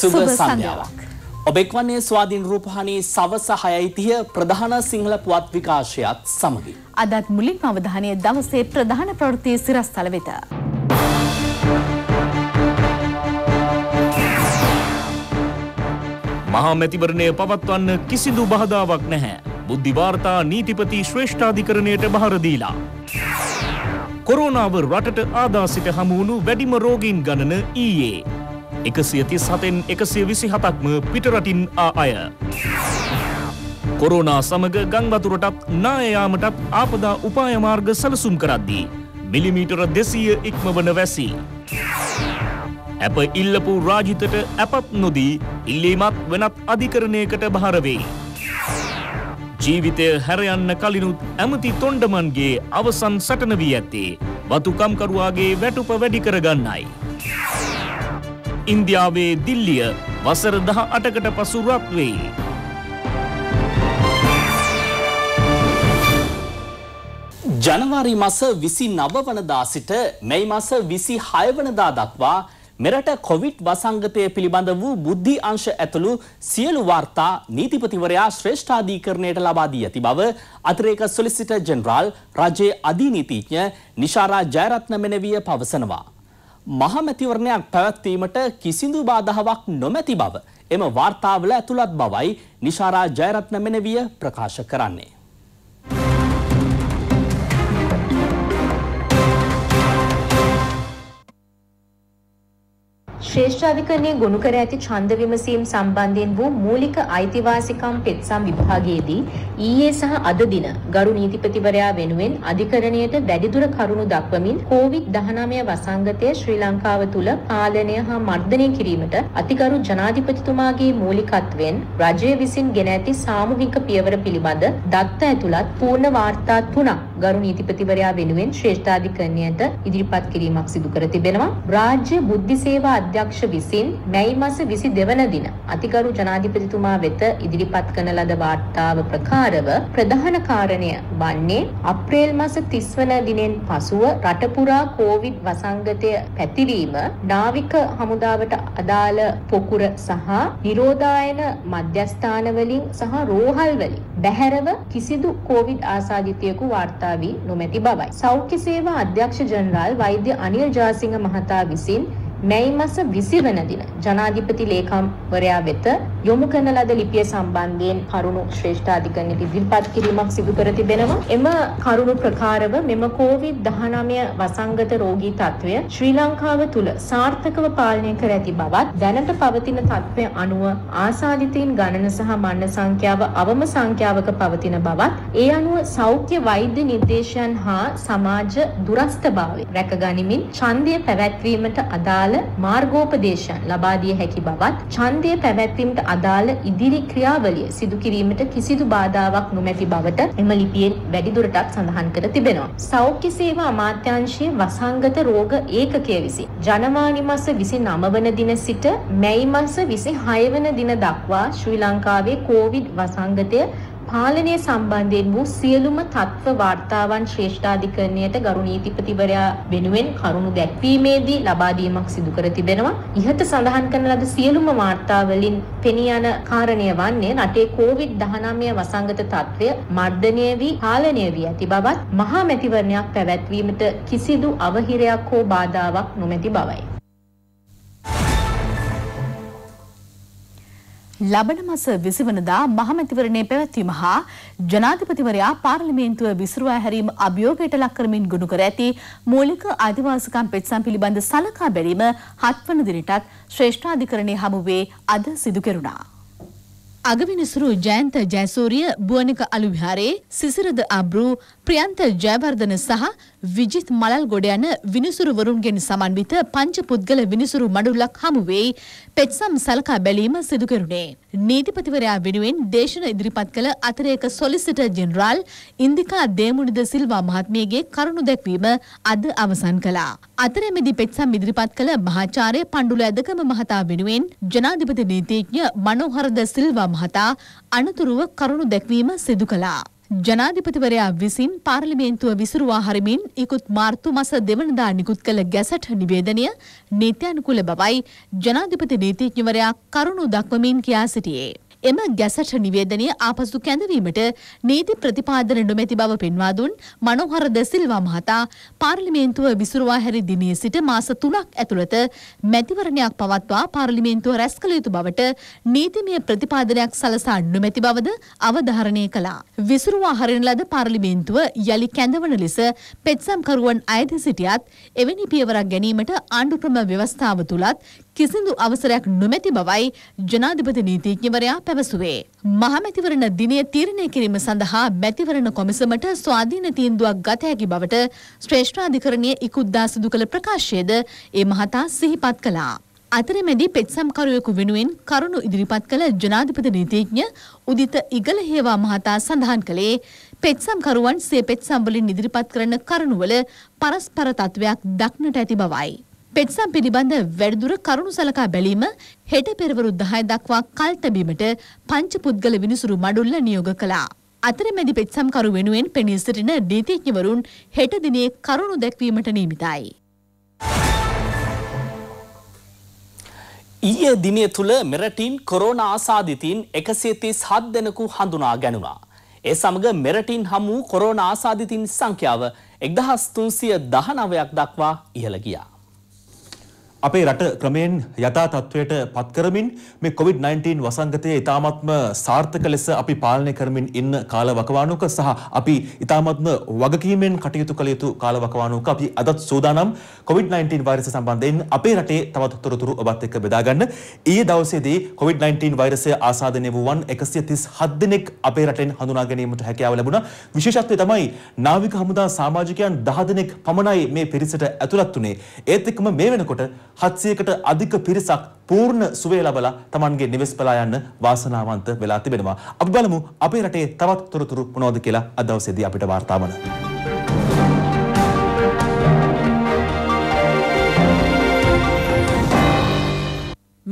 සුබ සන්ධ්‍යාවක්. ඔබෙක් වන්නේ ස්වාධීන් රූපහානී සවස හයයිතිය ප්‍රධාන සිංහල පුවත් විකාශයත් සමගින්. අදත් මුලින්ම අවධානය දවසේ ප්‍රධාන ප්‍රවෘත්තිය සිරස්තල වෙත. මහා මැතිවරණය පවත්වන්න කිසිදු බාධාවක් නැහැ. බුද්ධිවාර්තා නීතිපති ශ්‍රේෂ්ඨාධිකරණයට බහරදීලා. කොරෝනාව රටට ආදාසිට හමුවුණු වැඩිම රෝගීන් ගණන ඊයේ. එකසිය තිස් හතෙන් එකසිය විසි හතක්ම පිටරටින් ආ අය. කොරෝනා සමග ගංවතුරටත් නායයාමටත් ආපදා උපායමාර්ග සලසුම් කරද්දී. මිලිමීටර දෙසීය ඉක්මවන වැසි. ඇප ඉල්ලපු රාජිතට ඇපත් නොදී ඉල්ලීමත් වෙනත් අධිකරණයකට භාරවේ. ජීවිතය හැරයන්න කලිනුත් ඇමති තොන්ඩමන්ගේ අවසන් සටන වී ඇත්තේ වතුකම්කරුවාගේ වැටුප වැඩි කරගන්නයි. ඉන්දියාවේ දිල්ලිය වසර දහ අටකට පසු රත් වෙයි. ජනවාරි මස විසි නව වනදා සිට මෙයි මස විසි හයවනදා දක්වා මෙරට කොවිට් වසංගතය පිළිබඳ වූ බුද්ධි අංශ ඇතුළු සියලු වාර්තා නීතිපතිවරයා ශ්‍රේෂ්ඨාධීකරණයට ලබා දී ඇති බව අතිරේක සොලිසිටර් ජෙනරාල් රජයේ අධිනීතිඥ නිශාරා ජයරත්න මෙනවිය පවසනවා. මහමැතිවරණයක් පැවැත්වීමට කිසිදු බාධාවක් නොමැති බව එම වාර්තාවල ඇතුළත් බවයි නිශාරා ජයරත්න මෙනවිය ප්‍රකාශ කරන්නේ. ශ්‍රේෂ්ඨාධිකරණය ගොනු කර ඇති ඡන්ද විමසීම් සම්බන්ධයෙන් වූ මූලික අයිතිවාසිකම් පෙත්සම් විභාගයේදී ඊයේ සහ අද දින ගරු නීතිපතිවරයා වෙනුවෙන් අධිකරණයට වැඩිදුර කරුණු දක්වමින් කොවිඩ්-19 වසංගතය ශ්‍රී ලංකාව තුල පාලනය හා මර්ධනය කිරීමට අතිගරු ජනාධිපතිතුමාගේ මූලිකත්වයෙන් රජය විසින් ගෙන ඇති සාමූහික පියවර පිළිබඳ දත්ත ඇතුළත් පූර්ණ වාර්තා තුනක් ගරු නීතිපතිවරයා වෙනුවෙන් ශ්‍රේෂ්ඨාධිකරණයට ඉදිරිපත් කිරීමක් සිදු කර තිබෙනවා. රාජ්‍ය බුද්ධි සේවා අධ්‍යක්ෂ විසින් මැයි මාස 22 දින අතිගරු ජනාධිපතිතුමා වෙත ඉදිරිපත් කරන ලද වාර්තාව ප්‍රකාරව ප්‍රධාන කාරණය වන්නේ අප්‍රේල් මාස 30 වන දිනෙන් පසුව රට පුරා කොවිඩ් වසංගතය පැතිරීම නාවික හමුදාවට අදාළ පොකුර සහ නිරෝධායන මධ්‍යස්ථාන වලින් සහ රෝහල් වලින් බැහැරව කිසිදු කොවිඩ් ආසාදිතයෙකු වාර්තා වාර්තා වී නොමැති බවයි. සෞඛ්‍ය සේවා අධ්‍යක්ෂ ජනරාල් වෛද්‍ය අනිල් ජාසිංහ මහතා විසින් මැයි මස 20 වන දින ජනාධිපති ලේකම්වරයා වෙත යොමු කරන ලද ලිපිය සම්බන්ධයෙන් කරුණු ශ්‍රේෂ්ඨාධිකරණයට ඉදිරිපත් කිරීමක් සිදු කර තිබෙනවා. එම කරුණු ප්‍රකාරව මෙම COVID-19 වසංගත රෝගී තත්වය ශ්‍රී ලංකාව තුල සාර්ථකව පාලනය කර ඇති බවත් දැනට පවතින තත්ත්වය අනුව ආසාදිතයින් ගණන සහ මරණ සංඛ්‍යාව අවම සංඛ්‍යාවක පවතින බවත් ඒ අනුව සෞඛ්‍ය වෛද්‍ය නිර්දේශයන් හා සමාජ දුරස්ථභාවය රැකගනිමින් ඡන්දය පැවැත්වීමට අදාළ අදාළ මාර්ගෝපදේශයන් ලබා දිය හැකි බවත් ඡන්දය පැවැත්වීමට අදාළ ඉදිරි ක්‍රියාවලිය සිදු කිරීමට කිසිදු බාධාවක් නොමැති බවට එම ලිපියෙන් වැඩිදුරටත් සඳහන් කර තිබෙනවා. සෞඛ්‍ය සේවා අමාත්‍යාංශයේ වසංගත රෝග ඒකකය විසින් ජනවාරි මාස 29 වන දින සිට මැයි මාස 26 වන දින දක්වා ශ්‍රී ලංකාවේ කොවිඩ් වසංගතය පාලනය සම්බන්ධයෙන් වූ සියලුම තත්ත්ව වාර්තාවන් ශ්‍රේෂ්ඨාධිකරණයට ගරු නීතිපතිවරයා වෙනුවෙන් කරුණු දැක්වීමේදී ලබා දීමක් සිදු කර තිබෙනවා. ඉහත සඳහන් කරන ලද සියලුම වාර්තාවලින් පෙනී යන කාරණය වන්නේ රටේ COVID-19 වසංගත තත්ත්වය මර්ධනය වී පාලනය වී ඇති බවත් මහා මැතිවරණයක් පැවැත්වීමට කිසිදු අවහිරයක් හෝ බාධාවක් නොමැති බවයි. ලබන මස විසිවනදා මහමැතිවරණය පැවැත්වීම හා ජනාධිපතිවරයා පාර්ලිමේන්තුව විසුරුවා හැරීම අභියෝගයට ලක් කරමින් ගොනු කර ඇති මූලික අයිතිවාසිකම් පෙත්සම් පිළිබඳ සලකා බැලීම හත්වන දිනටත් ශ්‍රේෂ්ඨාධිකරණය හමුවේ අද සිදු කෙරුණා. අගවිනිසුරු ජයන්ත ජයසූරිය බුවනික අලු විහාරයේ සිසිරද අබ්‍රු ප්‍රියන්ත ජයවර්ධන සහ විජිත් මලල් ගොඩ යන විනිසුරුවරුන්ගෙන් සමන්විත පංච පුද්ගල විනිසුරු මඩුල්ලක් හමුවේ පෙත්සම් සලකා බැලීම සිදු කෙරුණේ. නීතිපතිවරයා වෙනුවෙන් දේශන ඉදිරිපත් කළ අතරේක සොලිසිටර් ජෙනරාල් ඉන්දිකා දේමුනිද සිල්වා මහත්මියගේ කරුණු දැක්වීම අද අවසන් කළා. අතරමැදි පෙත්සම් ඉදිරිපත් කළ මහාචාර්ය පණ්ඩුල ඇදකම මහතා වෙනුවෙන් ජනාධිපති නීතිඥ මනෝහරද සිල්වා මහතා අනතුරුව කරුණු දැක්වීම සිදු කළා. ජනාධිපතිවරයා විසින් පාර්ලිමේන්තුව විසුරුවා හරිමින් ඉකුත් මාර්තු මස දෙවනදා නිකුත් කළ ගැසට් නිවේදනය නීත්‍යානුකූල බවයි ජනාධිපති නීතිඥවරයා කරුණු දක්වමින් කියා සිටියේ. එම ගැසට නිවේදනය ආපසු කැඳවීමට නීති ප්‍රතිපාදන නොමැති බව පෙන්වා දුන් මනෝහර දසිල්වා මහතා පාර්ලිමේන්තුව විසුරුවා හැරි දිනේ සිට මාස 3ක් ඇතුළත මැතිවරණයක් පවත්වා පාර්ලිමේන්තුව රැස් කළ යුතු බවට නීතිමය ප්‍රතිපාදනයක් සලසා නොමැති බවද අවධාරණය කළා. විසුරුවා හරින ලද පාර්ලිමේන්තුව යළි කැඳවන ලෙස පෙත්සම්කරුවන් අයද සිටියත් එවැනි පියවරක් ගැනීමට ආණ්ඩුක්‍රම ව්‍යවස්ථාව තුලත් කිසිදු අවසරයක් නොමැති බවයි ජනාධිපති නීතිඥවරයා පැවසුවේ. මහමැතිවරණ දිනය තීරණය කිරීම සඳහා මැතිවරණ කොමිසමට ස්වාධීන තීන්දුවක් ගත හැකි බවට ශ්‍රේෂ්ඨාධිකරණයේ ඉකුද්දා සිදු කළ ප්‍රකාශයේද ඒ මහතා සිහිපත් කළා. අතරමැදි පෙත්සම්කරුවෙකු වෙනුවෙන් කරුණු ඉදිරිපත් කළ ජනාධිපති නීතිඥ උදිත ඉගලහේවා මහතා සඳහන් කළේ පෙත්සම්කරුවන් සේ පෙත්සම්වලින් ඉදිරිපත් කරන කරුණුවල පරස්පර තත්ත්වයක් දක්නට ඇති බවයි. පෙත්සම් පිළිබඳ වැඩිදුර කරුණු සලකා බැලීම හෙට පෙරවරු 10 දක්වා කල් තැබීමට පංච පුද්ගල විනිසුරු මඩුල්ල නියෝග කළා. අතරමැදි පෙත්සම්කරු වෙනුවෙන් පෙනී සිටින නීතිඥවරුන් හෙට දිනේ කරුණු දැක්වීමට නියමිතයි. ඊයේ දිනය තුළ මෙරටින් කොරෝනා ආසාදිතයින් 137 දෙනෙකු හඳුනා ගැනුණා. ඒ සමග මෙරටින් හමු කොරෝනා ආසාදිතයින් සංඛ්‍යාව 1319ක් දක්වා ඉහළ ගියා. අපේ රට ක්‍රමයෙන් යථා තත්ත්වයට පත් කරමින් මේ COVID-19 වසංගතය ඊ타මත්ම සාර්ථක ලෙස අපි පාලනය කරමින් ඉන්න කාලවකවානුවක සහ අපි ඊ타මත්ම වගකීමෙන් කටයුතු කළ යුතු කාලවකවානුවක අපි අදත් සූදානම් COVID-19 වෛරස සම්බන්ධයෙන් අපේ රටේ තවත් තොරතුරු ඔබත් එක්ක බෙදා ගන්න. ඊයේ දවසේදී COVID-19 වෛරසය ආසාදනය වූවන් 137 දෙනෙක් අපේ රටෙන් හඳුනා ගැනීමට හැකියාව ලැබුණා. විශේෂත්වය තමයි නාවික හමුදා සමාජිකයන් 10 දෙනෙක් පමණයි මේ පිරිසට ඇතුළත් වුණේ. ඒත් එක්කම මේ වෙනකොට 700කට අධික පිරිසක් පූර්ණ සුවය ලබලා Tamanගේ නිවෙස් පලා යන්න වාසනාවන්ත වෙලා තිබෙනවා. අපි බලමු අපේ රටේ තවත් තොරතුරු මොනවද කියලා අද දවසේදී අපිට වාර්තා වුණා.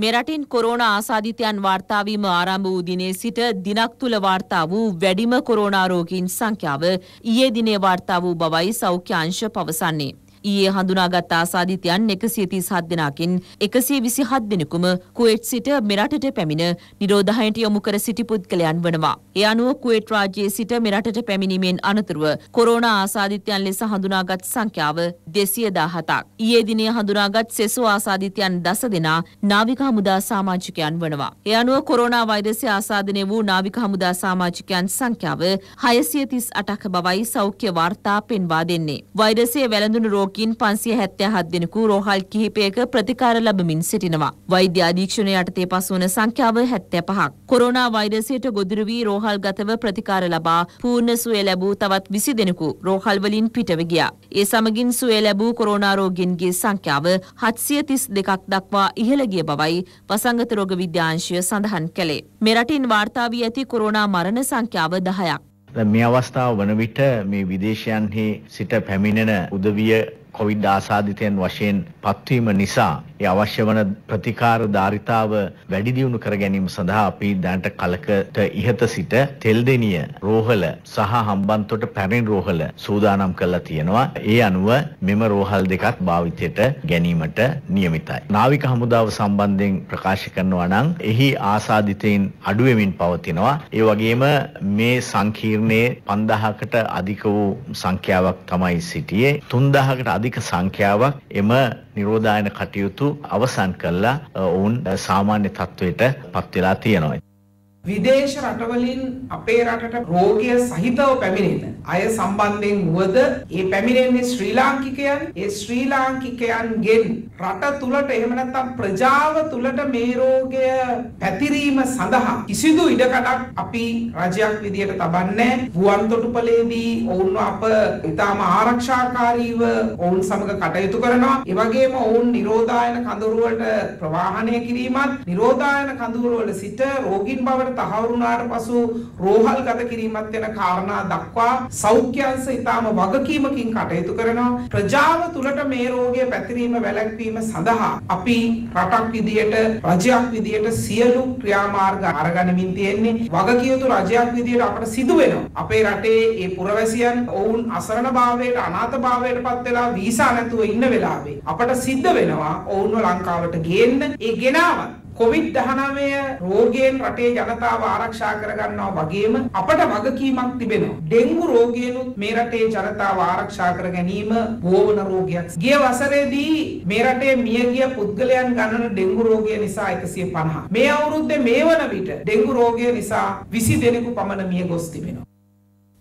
මෙරටින් කොරෝණ ආසාධිතයන් වාර්තාාවීම ආරම්භ වූ දිනේ සිට දිනක් තුළ වාර්තා වූ වැඩිම කොරෝණාරෝගීන් සංඛ්‍යාව ඊයේ දිනේ වාර්තා වූ බවයි සෞඛ්‍ය අංශ පවසන්නේ. ඊයේ හඳුනාගත් ආසාධිතයන් 137 දෙනාකින් 127 දෙනෙකුම කුවේට් සිට මෙරටට පැමිණ නිරෝධායනට යොමු කර සිටි පුද්ගලයන් වනවා. ඒ අනුව කුවේට් රාජ්‍යයේ සිට මෙරටට පැමිණීමෙන් අනතුරුව කොරෝනා ආසාධිතයන් ලෙස හඳුනාගත් සංඛ්‍යාව 217ක්. ඊයේ දිනේ හඳුනාගත් සෙසු ආසාධිතයන් 10 දෙනා නාවික හමුදා සමාජිකයන් වනවා. ඒ අනුව කොරෝනා වෛරසය ආසාදනය වූ නාවික හමුදා සමාජිකයන් සංඛ්‍යාව 638ක් බවයි සෞඛ්‍ය වාර්තා පෙන්වා දෙන්නේ. වෛරසය වැළඳුණු රෝග ලෝකීන් 577 දෙනෙකු රෝහල් කිහිපයක ප්‍රතිකාර ලැබමින් සිටිනවා. වෛද්‍ය අධීක්ෂණය යටතේ පසුවන සංඛ්‍යාව 75ක්. කොරෝනා වෛරසයට ගොදුරු වී රෝහල්ගතව ප්‍රතිකාර ලබා පූර්ණ සුවය ලැබූ තවත් 20 දෙනෙකු රෝහල් වලින් පිටව ගියා. ඒ සමගින් සුවය ලැබූ කොරෝනා රෝගීන්ගේ සංඛ්‍යාව 732ක් දක්වා ඉහළ ගිය බවයි වසංගත රෝග විද්‍යාංශය සඳහන් කළේ. මෙරටින් වාර්තා වී ඇති කොරෝනා මරණ සංඛ්‍යාව 10ක්. මේ අවස්ථාව වන විට මේ විදේශයන්හි සිට පැමිණෙන උදවිය කොවිඩ් ආසාධිතයන් වශයෙන් පත්වීම නිසා ඒ අවශ්‍ය වන ප්‍රතිකාර ධාරිතාව වැඩි දියුණු කර ගැනීම සඳහා අපි දැනට කලකට ඉහත සිට තෙල්දෙනිය රෝහල සහ හම්බන්තොට පැරණි රෝහල සූදානම් කරලා තියෙනවා. ඒ අනුව මෙම රෝහල් දෙකත් භාවිතයට ගැනීමට නියමිතයි. නාවික හමුදාව සම්බන්ධයෙන් ප්‍රකාශ කරනවා නම් එහි ආසාධිතයින් අඩුවෙමින් පවතිනවා. ඒ වගේම මේ සංකීර්ණයේ 5000කට අධික වූ සංඛ්‍යාවක් තමයි සිටියේ. 3000කට අධික අධික සංඛ්‍යාවක් එම නිරෝධායන කටයුතු අවසන් කළා ඔවුන් සාමාන්‍ය තත්ත්වයට පත් වෙලා තියෙනවා. විදේශ රටවලින් අපේ රටට රෝගිය සහිතව පැමිණෙන අය සම්බන්ධයෙන් වුවද ඒ පැමිණෙන්නේ ශ්‍රී ලාංකිකයන් ඒ ශ්‍රී ලාංකිකයන්ගෙන් රට තුලට එහෙම නැත්නම් ප්‍රජාව තුලට මේ රෝගය පැතිරීම සඳහා කිසිදු ඉඩකඩක් අපි රජයක් විදියට තබන්නේ ගුවන්තොටුපළේදී ඔවුන්ව අප ඉතාම ආරක්ෂාකාරීව ඔවුන් සමග කටයුතු කරනවා ඒ වගේම ඔවුන් නිරෝධායන කඳවුර වලට ප්‍රවාහණය කිරීමත් නිරෝධායන කඳවුර වල සිට රෝගීන් බවට ශාලාවට තහවුරු වුණාට පසු රෝහල් ගත කිරීමත් යන කාරණා දක්වා සෞඛ්‍ය අංශ ඊටාම වගකීමකින් කටයුතු කරනවා ප්‍රජාව තුළට මේ රෝගය පැතිරීම වැළැක්වීම සඳහා අපි රටක් විදියට රජයක් විදියට සියලු ක්‍රියාමාර්ග අරගනිමින් තියෙන්නේ වගකීතු රජයක් විදියට අපට සිදු වෙනවා අපේ රටේ ඒ පුරවැසියන් ඔවුන් අසරණභාවයට අනාථභාවයට පත් වෙලා වීසා නැතුව ඉන්න වෙලාවේ අපට සිද්ධ වෙනවා ඔවුන්ව ලංකාවට ගේන්න ඒ ගෙනාවත් කොවිඩ්-19 රෝගයෙන් රටේ ජනතාව ආරක්ෂා කරගන්නවා වගේම අපට වගකීමක් තිබෙනවා. ඩෙන්ගු රෝගයෙන්ුත් මේ රටේ ජනතාව ආරක්ෂා කර ගැනීම වෝවන රෝගයක්. ගිය වසරේදී මේ රටේ මිය ගිය පුද්ගලයන් ගණන ඩෙන්ගු රෝගය නිසා 150. මේ අවුරුද්දේ මේ වන විට ඩෙන්ගු රෝගය නිසා 20 දෙනෙකු පමණ මිය ගොස් තිබෙනවා.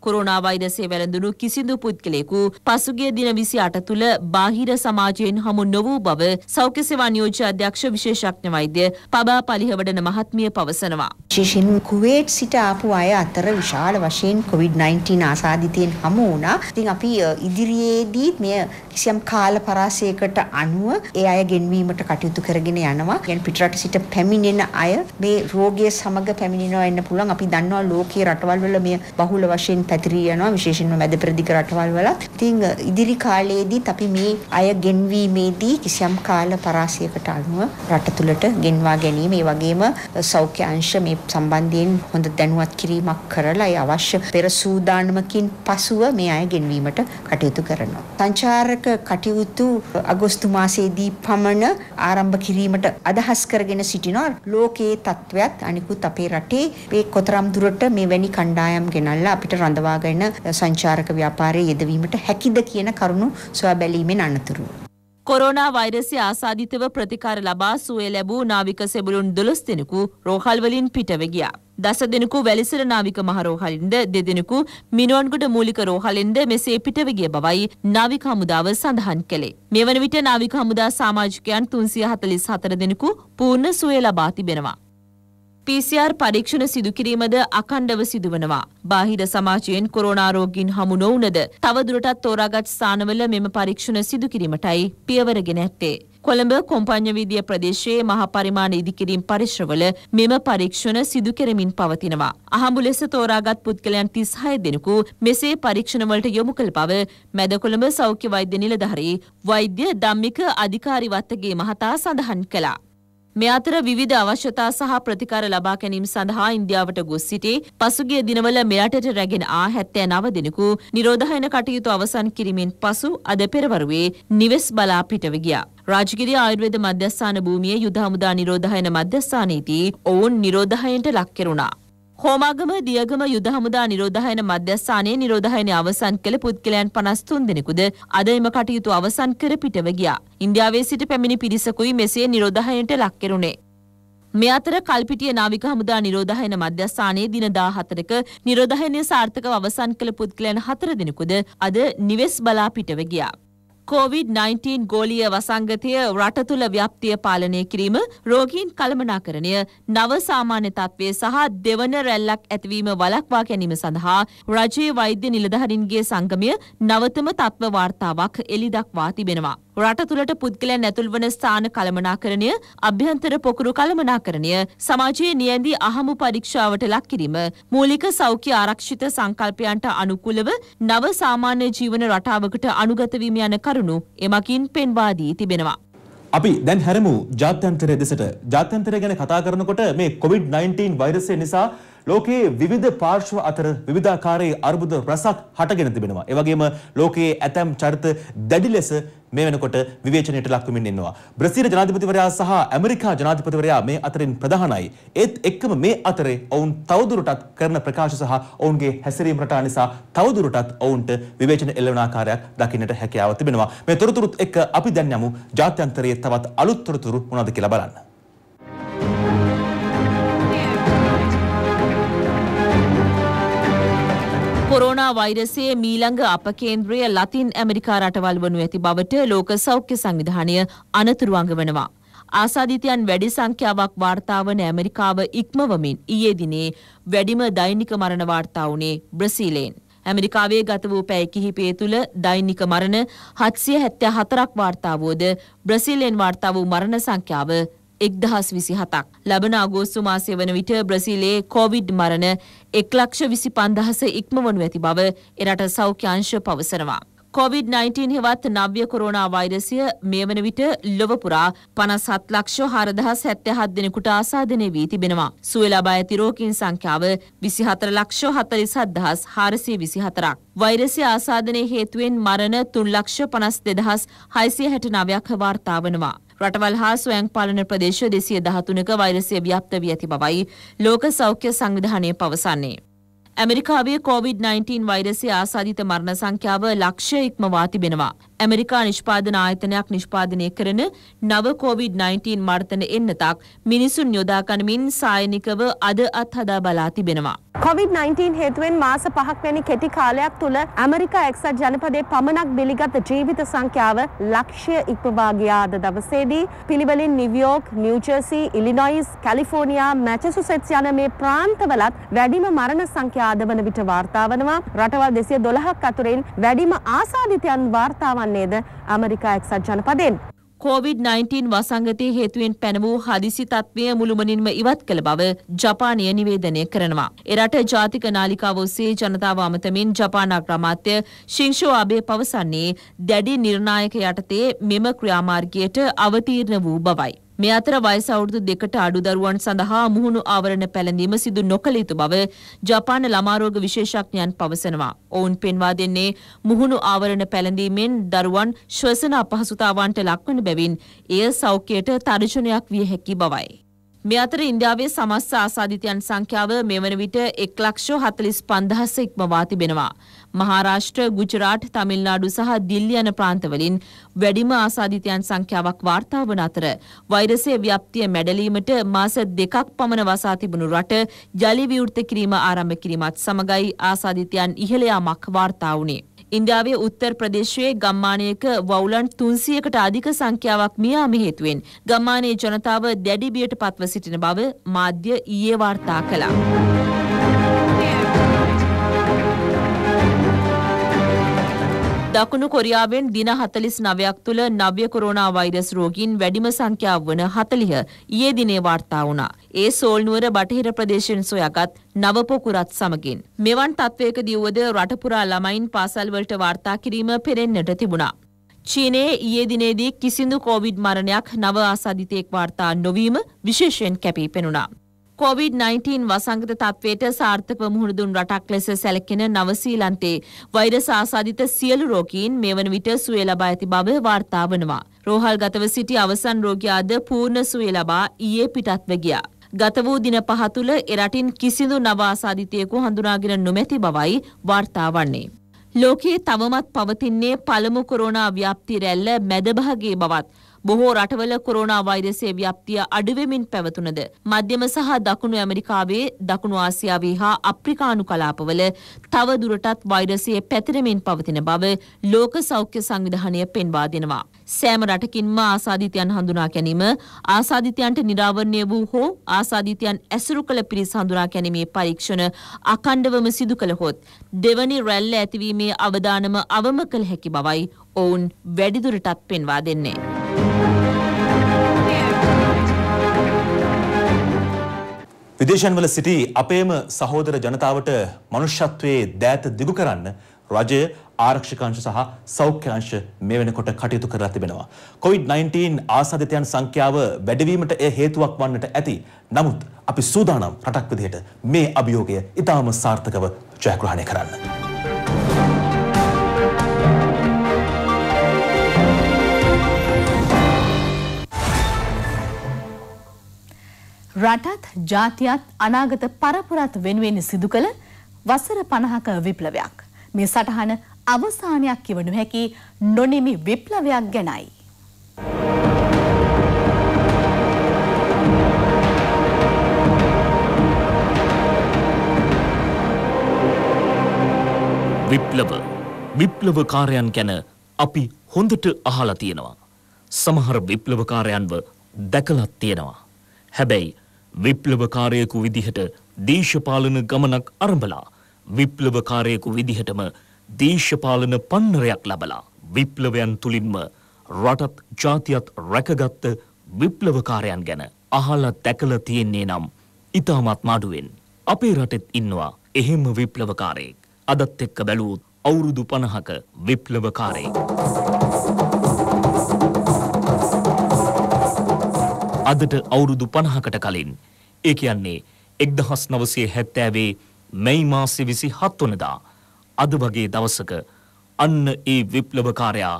කොරෝනා වෛරසය වැළඳුණු කිසිදු පුද්ගලයෙකු පසුගිය දින 28 තුල බාහිර සමාජයෙන් හමු නොවූ බව සෞඛ්‍ය සේවා නියෝජ්‍ය අධ්‍යක්ෂ විශේෂඥ වෛද්‍ය පබා පලිහවඩන මහත්මිය පවසනවා. විශේෂයෙන් කුවේට් සිට ආපු අය අතර විශාල වශයෙන් COVID-19 ආසාදිතයන් හමු වුණා. ඉතින් අපි ඉදිරියේදී මෙය කිසියම් කාල පරාසයකට අනුව ඒ අය ගෙන්වීමට කටයුතු කරගෙන යනවා. කියන්නේ පිටරට සිට පැමිණෙන අය මේ රෝගය සමග පැමිණෙනවා වෙන්න පුළුවන්. අපි දන්නවා ලෝකයේ රටවල් වල මෙය බහුල වශයෙන් පැතිරී යනවා විශේෂයෙන්ම මැද ප්‍රදේශ රටවල් වලත්. ඉතින් ඉදිරි කාලයේදීත් අපි මේ අය ගෙන්වීමේදී කිසියම් කාල පරාසයකට අනුව රට තුළට ගෙන්වා ගැනීම ඒ වගේම සෞඛ්‍ය අංශ මේ සම්බන්ධයෙන් හොඳ දැනුවත් කිරීමක් කරලා ඒ අවශ්‍ය පෙර සූදානමකින් පසුව මේ අය ගෙන්වීමට කටයුතු කරනවා. සංචාරක කටයුතු අගෝස්තු මාසයේදී පමණ ආරම්භ කිරීමට අදහස් කරගෙන සිටිනවා. ලෝකයේ තත්ත්වයක් අනිකුත් අපේ රටේ මේ කොතරම් දුරට මේ වැනි කණ්ඩායම් ගෙනල්ලා අපිට රඳ රඳවාගෙන සංචාරක ව්‍යාපාරයේ යෙදවීමට හැකිද කියන කරුණු සොයා බැලීමෙන් අනතුරුව කොරෝනා වෛරසය ආසාධිතව ප්‍රතිකාර ලබා සුවේ ලැබූ නාවික සෙබළුන් 12 දෙනෙකු රෝහල් වලින් පිටව ගියා. දස දෙනෙකු වැලිසර නාවික මහ රෝහලින්ද දෙදෙනෙකු මිනෝන්ගොඩ මූලික රෝහලින්ද මෙසේ පිටව ගිය බවයි නාවික හමුදාව සඳහන් කළේ. මෙවන විට නාවික හමුදා සමාජිකයන් 344 දෙනෙකු පූර්ණ සුවය ලබා තිබෙනවා. PCR පරීක්ෂණ සිදුකිරීමද අකණ්ඩව සිදුවනවා. බාහිර සමාජයෙන් කොරෝනා රෝගීන් හමු නොවුනද තවදුරටත් තෝරාගත් ස්ථානවල මෙම පරීක්ෂණ සිදුකිරීමටයි පියවරගෙන ඇත්තේ. කොළඹ කොම්පඤ්ඤ විදිය ප්‍රදේශයේ මහ පරිමාණ ඉදිකිරීම් පරිශ්‍රවල මෙම පරීක්ෂණ සිදු කෙරමින් පවතිනවා. අහඹු ලෙස තෝරාගත් පුද්ගලයන් 36 දෙනෙකු මෙසේ පරීක්ෂණ වලට යොමු කළ බව මැද කොළඹ සෞඛ්‍ය වෛද්‍ය නිලධාරී වෛද්‍ය ධම්මික අධිකාරි වත්තගේ මහතා සඳහන් කළා. මේ අතර විවිධ අවශ්‍යතා සහ ප්‍රතිකාර ලබා ගැනීම සඳහා ඉන්දියාවට ගොස් සිටි පසුගිය දිනවල මෙරටට රැගෙන ආ 79 දෙනෙකු නිරෝධායන කටයුතු අවසන් කිරීමෙන් පසු අද පෙරවරුවේ නිවෙස් බලා පිටව ගියා. රාජගිරිය ආයුර්වේද මධ්‍යස්ථාන භූමියේ යුද හමුදා නිරෝධායන මධ්‍යස්ථානයේදී ඔවුන් නිරෝධායනට ලක් කෙරුණා. හෝමාගම දියගම යුද හමුදා නිරෝධායන මධ්‍යස්ථානයේ නිරෝධායනය අවසන් කළ පුද්ගලයන් 53 දෙනෙකුද අද එම කටයුතු අවසන් කර පිටව ගියා. ඉන්දියාවේ සිට පැමිණි පිරිසකුයි මෙසේ නිරෝධායනයට ලක් කෙරුණේ. මේ අතර කල්පිටිය නාවික හමුදා නිරෝධායන මධ්‍යස්ථානයේ දින 14ක නිරෝධායනය සාර්ථකව අවසන් කළ පුද්ගලයන් 4 දෙනෙකුද අද නිවෙස් බලා පිටව ගියා. COVID-19 ගෝලීය වසංගතය රට තුළ ව්‍යාප්තිය පාලනය කිරීම, රෝගීන් කළමනාකරණය, නව සාමාන්‍ය තත්ත්වය සහ දෙවන රැල්ලක් ඇතිවීම වළක්වා ගැනීම සඳහා රජයේ වෛද්‍ය නිලධාරීන්ගේ සංගමය නවතම තත්ත්ව වාර්තාවක් එළි දක්වා තිබෙනවා. රට තුළට පුද්ගලයන් ඇතුල් වන ස්ථාන කළමනාකරණය, අභ්‍යන්තර පොකුරු කළමනාකරණය, සමාජයේ නියැඳී අහමු පරීක්ෂාවට ලක් කිරීම, මූලික සෞඛ්‍ය ආරක්ෂිත සංකල්පයන්ට අනුකූලව නව සාමාන්‍ය ජීවන රටාවකට අනුගත වීම යන කරුණු එමකින් පෙන්වා දී තිබෙනවා. අපි දැන් හැරමු ජාත්‍යන්තරය දෙසට ජාත්‍යන්තරය ගැන කතා කරනකොට මේ කොවිඩ්-19 වෛරසය නිසා ලෝකයේ විවිධ පාර්ශ්ව අතර විවිධාකාරයේ අර්බුද රසක් හටගෙන තිබෙනවා. ඒ වගේම ලෝකයේ ඇතැම් චරිත දැඩි ලෙස මේ වෙනකොට විවේචනයට ලක් වෙමින් ඉන්නවා. බ්‍රසීල ජනාධිපතිවරයා සහ ඇමරිකා ජනාධිපතිවරයා මේ අතරින් ප්‍රධානයි. ඒත් එක්කම මේ අතරේ ඔවුන් තවදුරටත් කරන ප්‍රකාශ සහ ඔවුන්ගේ හැසිරීම රටා නිසා තවදුරටත් ඔවුන්ට විවේචන එල්ලවන ආකාරයක් දකින්නට හැකියාව තිබෙනවා. මේ තොරතුරුත් එක්ක අපි දැන් යමු ජාත්‍යන්තරයේ තවත් අලුත් තොරතුරු මොනවද කියලා බලන්න. කොරෝනා වෛරසයේ මීළඟ අපකේන්ද්‍රය ලතින් ඇමරිකා රටවල් වනු ඇති බවට ලෝක සෞඛ්‍ය සංවිධානය අනතුරු අඟවනවා. ආසාධිතයන් වැඩි සංඛ්‍යාවක් වාර්තා වන ඇමරිකාව ඉක්මවමින් ඊයේ දිනේ වැඩිම දෛනික මරණ වාර්තා වුණේ බ්‍රසීලයෙන්. ඇමරිකාවේ ගත වූ පැය කිහිපය තුළ දෛනික මරණ 774ක් වාර්තා වූද බ්‍රසීලයෙන් වාර්තා වූ මරණ සංඛ්‍යාව එක්දහස් විසි හතක්. ලබන අගෝස්තු මාසය වන විට බ්‍රසිලයේ කෝවිඩ් මරණ එක්ලක්ෂ විසි පන්දහස ඉක්මවනු ඇති බව එරට සෞඛ්‍යංශ පවසනවා. COVID-19 හෙවත් නව්‍ය කොරෝනා වෛරසය මේ වන විට ලොවපුරා පනස් හත් ලක්ෂ හරදහස් හැත්තය හත් දෙනෙකුට ආසාධනය වී තිබෙනවා. සුව ලබා ඇති රෝකින් සංඛ්‍යාව විසිහතර ලක්ෂ හතලිස් හත්දහස් හාරසය විසිහතරක්. වෛරසය ආසාධනය හේතුවෙන් මරණ තුන් ලක්ෂ පනස් දෙදහස් හයිසිය හැට නවයක් වාර්තාාවනවා. රටවල් හා ස්වයං පාලන ප්‍රදේශ දෙසිය දහතුනක වෛරසය ව්‍යාප්ත වී ඇති බවයි ලෝක සෞඛ්‍ය සංවිධානය පවසන්නේ. ඇමරිකාවේ COොVID-19 වෛරසය ආසාධිත මරණ සංඛ්‍යාව ලක්ෂය ඉක්මවා තිබෙනවා. ඇමරිකා නිෂ්පාදන ආයතනයක් නිෂ්පාදනය කරන නව COVID-19 මර්තන එන්නතක් මිනිසුන් යොදා ගනිමින් සායනිකව අද අත්හදා බලා තිබෙනවා. COVID-19 හේතුවෙන් මාස 5ක් වැනි කෙටි කාලයක් තුල ඇමරිකා එක්සත් ජනපදයේ පමණක් බිලිගත් ජීවිත සංඛ්‍යාව ලක්ෂය ඉක්මවා ගියා අද දවසේදී පිළිවෙලින් නිව්යෝක්, නිව්ජර්සි, ඉලිනොයිස්, කැලිෆෝනියා, මැසචුසෙට්ස් යන මේ ප්‍රාන්තවලත් වැඩිම මරණ සංඛ්‍යා අද වන විට වාර්තා වනවා. රටවල් 212ක් අතුරින් වැඩිම ආසාදිතයන් වාර්තා වන්නේද ඇමරිකා එක්සත් ජනපදෙන්. COVID-19 වසංගතය හේතුවෙන් පැන වූ හදිසි තත්ත්වය මුළුමනින්ම ඉවත් කළ බව ජපානය නිවේදනය කරනවා. එරට ජාතික නාලිකාව ඔස්සේ ජනතාව අමතමින් ජපාන අග්‍රාමාත්‍ය ශින්ෂෝ අබේ පවසන්නේ දැඩි නිර්ණායක යටතේ මෙම ක්‍රියාමාර්ගයට අවතීර්ණ වූ බවයි. මේ අතර වයස අවුරුදු දෙකට අඩු දරුවන් සඳහා මුහුණු ආවරණ පැළඳීම සිදු නොකළ යුතු බව ජපාන ළමා රෝග විශේෂඥයන් පවසනවා. ඔවුන් පෙන්වා දෙන්නේ මුහුණු ආවරණ පැළඳීමෙන් දරුවන් ශ්වසන අපහසුතාවන්ට ලක්වන බැවින් එය සෞඛ්‍යයට තර්ජනයක් විය හැකි බවයි. මේ අතර ඉන්දියාවේ සමස්ත ආසාධිතයන් සංඛ්‍යාව මෙවන විට එක් ලක්ෂෝ හතලිස් පන්දහස ඉක්මවා තිබෙනවා. මහාරාෂ්ට්‍ර, ගුජරාට්, තමිල්නාඩු සහ දිල්ලි යන ප්‍රාන්තවලින් වැඩිම ආසාදිතයන් සංඛ්‍යාවක් වාර්තා වන අතර වෛරසයේ ව්‍යාප්තිය මැඩලීමට මාස දෙකක් පමණ වසා තිබුණු රට ජලි විවෘත කිරීම ආරම්භ කිරීමත් සමගයි ආසාදිතයන් ඉහළ යාමක් වාර්තා වුණේ. ඉන්දියාවේ උත්තර ප්‍රදේශයේ ගම්මානයක වවුලන් 300කට අධික සංඛ්‍යාවක් මියාම හේතුවෙන් ගම්මානයේ ජනතාව දැඩි බියට පත්ව සිටින බව මාධ්‍ය ඊයේ වාර්තා කළා. දකුණු කොරියාවෙන් දින 49ක් තුළ නව්‍ය කොරෝනා වෛරස් රෝගීන් වැඩිම සංඛ්‍යාව වන 40 ඊයේ දිනේ වාර්තා වුණා. ඒ සෝල් නුවර බටහිර ප්‍රදේශයෙන් සොයාගත් නව පොකුරත් සමගින් මෙවන් තත්වයක දියුවද රට පුරා ළමයින් පාසල් වලට වාර්තා කිරීම පෙරෙන්නට තිබුණා. චීනයේ ඊයේ දිනේදී කිසිදු කොවිඩ් මරණයක් නව ආසාදිතයෙක් වාර්තා නොවීම විශේෂයෙන් කැපී පෙනුණා. කොවිD-19 වසංගත තත්වයට සාර්ථකව මුහුණ දුන් රටක් ලෙස සැලකෙන නවසීලන්තේ වෛරස ආසාදිත සියලු රෝගීන් මේවන විට සුවය ලබා ඇති බව වාර්තා වනවා. රෝහල්ගතව සිටි අවසන් රෝගියාද පූර්ණ සුවය ලබා ඊයේ පිටත්ව ගියා. ගත වූ දින පහ තුළ එරටින් කිසිදු නව ආසාදිතයෙකු හඳුනාගෙන නොමැති බවයි වාර්තා වන්නේ. ලෝකයේ තවමත් පවතින්නේ පළමු කොරෝනා ව්‍යාප්ති රැල්ල මැදභාගයේ බවත් බොහෝ රටවල කොරෝනා වෛරසයේ ව්‍යාප්තිය අඩුවෙමින් පැවතුනද මධ්‍යම සහ දකුණු ඇමරිකාවේ දකුණු ආසියාවේ හා අප්‍රිකානු කලාපවල තව දුරටත් වෛරසය පැතිරෙමින් පවතින බව ලෝක සෞඛ්‍ය සංවිධානය පෙන්වා දෙනවා. සෑම රටකින්ම ආසාධිතයන් හඳුනා ගැනීම ආසාධිතයන්ට නිරාවරණය වූ හෝ ආසාධිතයන් ඇසුරු කළ පිරිස හඳුනා ගැනීමේ පරීක්ෂණ අකණ්ඩවම සිදු කළහොත් දෙවනි රැල්ල ඇතිවීමේ අවධානම අවම කළ හැකි බවයි ඔවුන් වැඩිදුරටත් පෙන්වා දෙන්නේ. විදේශන්වල සිටි අපේම සහෝදර ජනතාවට මනුෂ්‍යත්වයේ දෑත දිගු කරන්න රජය ආරක්ෂකංශ සහ සෞඛ්‍යංශ මේ වෙනකොට කටයුතු කරලා තිබෙනවා. COVID-19 ආසාදිතයන් සංඛ්‍යාව වැඩිවීමට එය හේතුවක් වන්නට ඇති. නමුත් අපි සූදානම් රටක් විදිහට මේ අභියෝගය ඉතාම සාර්ථකව ජයග්‍රහණය කරන්න. රටත් ජාතියත් අනාගත පරපුරත් වෙනුවෙන් සිදු කළ වසර 50ක විප්ලවයක්. මේ සටහන අවසානයක් කිවනු හැකි නොනිමි විප්ලවයක් ගැනයි. විප්ලව විප්ලවකාරයන් ගැන අපි හොඳට අහලා තියෙනවා. සමහර විප්ලවකාරයන්ව දැකලත් තියෙනවා. හැබැයි විප්ලවකාරයෙකු විදිහට දේශපාලන ගමනක් අරඹලා විප්ලවකාරයෙකු විදිහටම දේශපාලන පන්නරයක් ලබලා විප්ලවයන් තුලින්ම රටත් ජාතියත් රැකගත්ත විප්ලවකාරයන් ගැන අහලා දැකලා තියෙන්නේ නම් ඉතාමත් මාඩුවෙන් අපේ රටෙත් ඉන්නවා එහෙම විප්ලවකාරයෙක් අදත් එක්ක බැලුවොත් අවුරුදු 50ක විප්ලවකාරයෙක් අදට අවුරුදු පණහකට කලින් ඒ කියන්නේ එක්දහස් නවසේ හැත්තෑවේ මැයි මාසෙ විසි හත්වනදා අද වගේ දවසක අන්න ඒ විප්ලවකාරයා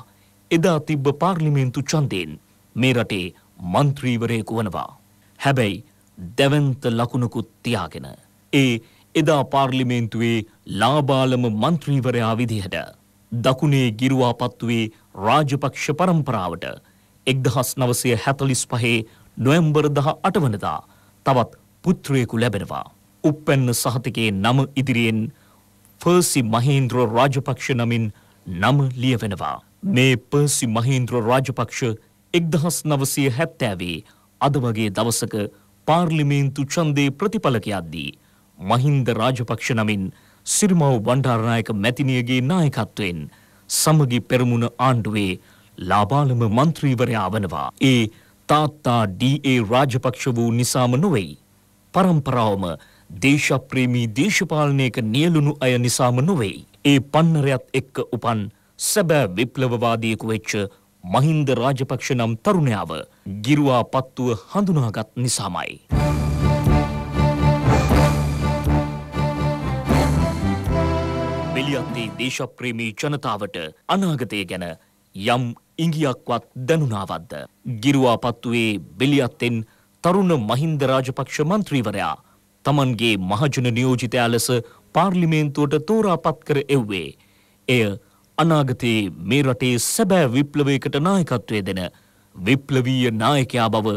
එදා තිබ්බ පාර්ලිමේන්තු චන්දයෙන් මේ රටේ මන්ත්‍රීවරයෙකු වනවා. හැබැයි දැවන්ත ලකුණකුත් තියාගෙන. ඒ එදා පාර්ලිමේන්තුවේ ලාබාලම මන්ත්‍රීවරයා විදිහට. දකුණේ ගිරුවාපත්තුවේ රාජපක්ෂ පරම්පරාවට එක්දහස් නවසය හැතලිස් පහේ නොයම්බර් දහ අටවනදා තවත් පුත්‍රයෙකු ලැබෙනවා. උප්පැන්න සහතිකේ නම ඉදිරියෙන් පර්සි මහේන්ද්‍ර රාජපක්ෂ නමින් නම ලියවෙනවා. මේ පර්සි මහේන්ද්‍ර රාජපක්ෂ එක්දහස් නවසය හැත්තෑවේ අද වගේ දවසක පාර්ලිමේන්තු ඡන්දේ ප්‍රතිඵලකයක්දී මහින්ද රාජපක්ෂ නමින් සිරිමව් බණ්ඩාරනායක මැතිනියගේ නායකත්වයෙන් සමගි පෙරමුණ ආණ්ඩුවේ ලාබාලම මන්ත්‍රීවරයා වනවා. ඒ තාත්තා ඩී.ඒ. රාජපක්ෂ වූ නිසාම නොවෙයි. පරම්පරාවම දේශප්‍රේමී දේශපාලනයක නියලුණු අය නිසාම නොවෙයි. ඒ පන්නරයත් එක්ක උපන් සැබෑ විප්ලවවාදියෙකු වෙච්ච මහින්ද රාජපක්ෂ නම් තරුණයාව ගිරුවා පත්තුව හඳුනාගත් නිසාමයි. බෙලියත්තේ දේශප්‍රේමී ජනතාවට අනාගතය ගැන යම් ඉඟියක්වත් දැනුණාවත්ද. ගිරුවාපත්තුවේ බෙලියත්තෙන් තරුණ මහින්ද රාජපක්ෂ මන්ත්‍රීවරයා තමන්ගේ මහජන නියෝජිතයා ලෙස පාර්ලිමේන්තුවට තෝරාපත් කර එව්වේ. එය අනාගතයේ මේ රටේ සැබෑ විප්ලවයකට නායකත්වය දෙන විප්ලවීය නායකයා බව